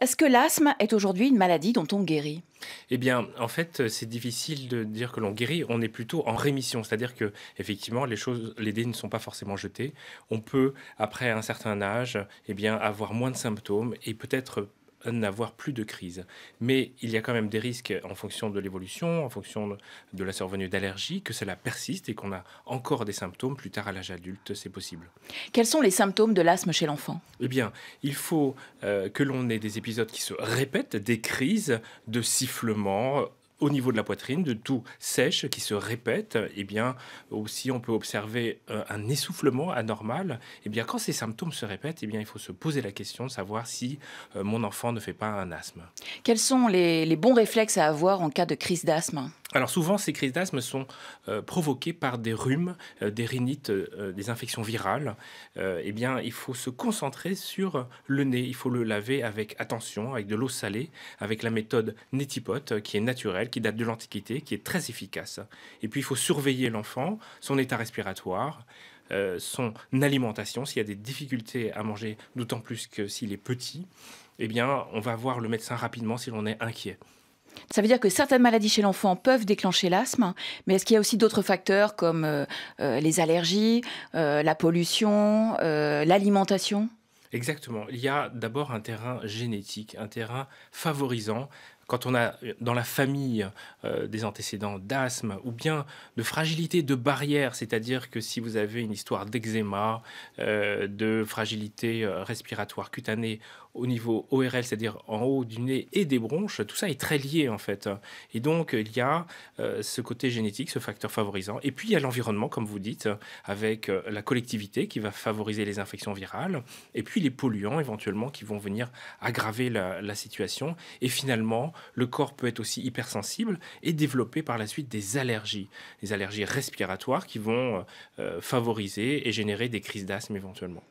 Est-ce que l'asthme est aujourd'hui une maladie dont on guérit eh bien, en fait, euh, c'est difficile de dire que l'on guérit. On est plutôt en rémission, c'est-à-dire que effectivement, les choses, les dés ne sont pas forcément jetés. On peut, après un certain âge, eh bien, avoir moins de symptômes et peut-être n'avoir plus de crise. Mais il y a quand même des risques en fonction de l'évolution, en fonction de la survenue d'allergies, que cela persiste et qu'on a encore des symptômes plus tard à l'âge adulte, c'est possible. Quels sont les symptômes de l'asthme chez l'enfant Eh bien, il faut euh, que l'on ait des épisodes qui se répètent, des crises de sifflement au niveau de la poitrine, de tout sèche qui se répète, et eh bien aussi on peut observer euh, un essoufflement anormal. Et eh bien quand ces symptômes se répètent, et eh bien il faut se poser la question de savoir si euh, mon enfant ne fait pas un asthme. Quels sont les bons réflexes à avoir en cas de crise d'asthme alors souvent, ces crises d'asthme sont euh, provoquées par des rhumes, euh, des rhinites, euh, des infections virales. eh bien, il faut se concentrer sur le nez. Il faut le laver avec attention, avec de l'eau salée, avec la méthode Netipote, qui est naturelle, qui date de l'Antiquité, qui est très efficace. Et puis, il faut surveiller l'enfant, son état respiratoire. son alimentation, s'il y a des difficultés à manger, d'autant plus que s'il est petit, eh bien, on va voir le médecin rapidement si l'on est inquiet. Ça veut dire que certaines maladies chez l'enfant peuvent déclencher l'asthme, mais est-ce qu'il y a aussi d'autres facteurs comme euh, euh, les allergies, euh, la pollution, l'alimentation Exactement. Il y a d'abord un terrain génétique, un terrain favorisant quand on a euh, dans la famille euh, des antécédents d'asthme ou bien de fragilité de barrière, c'est-à-dire que si vous avez une histoire d'eczéma, euh, de fragilité respiratoire cutanée au niveau ORL, c'est-à-dire en haut du nez et des bronches, tout ça est très lié en fait. Et donc il y a ce côté génétique, ce facteur favorisant. Et puis il y a l'environnement, comme vous dites, avec la collectivité qui va favoriser les infections virales, et puis les polluants éventuellement qui vont venir aggraver la, la situation. Et finalement, le corps peut être aussi hypersensible et développer par la suite des allergies, des allergies respiratoires qui vont euh, euh, favoriser et générer des crises d'asthme éventuellement.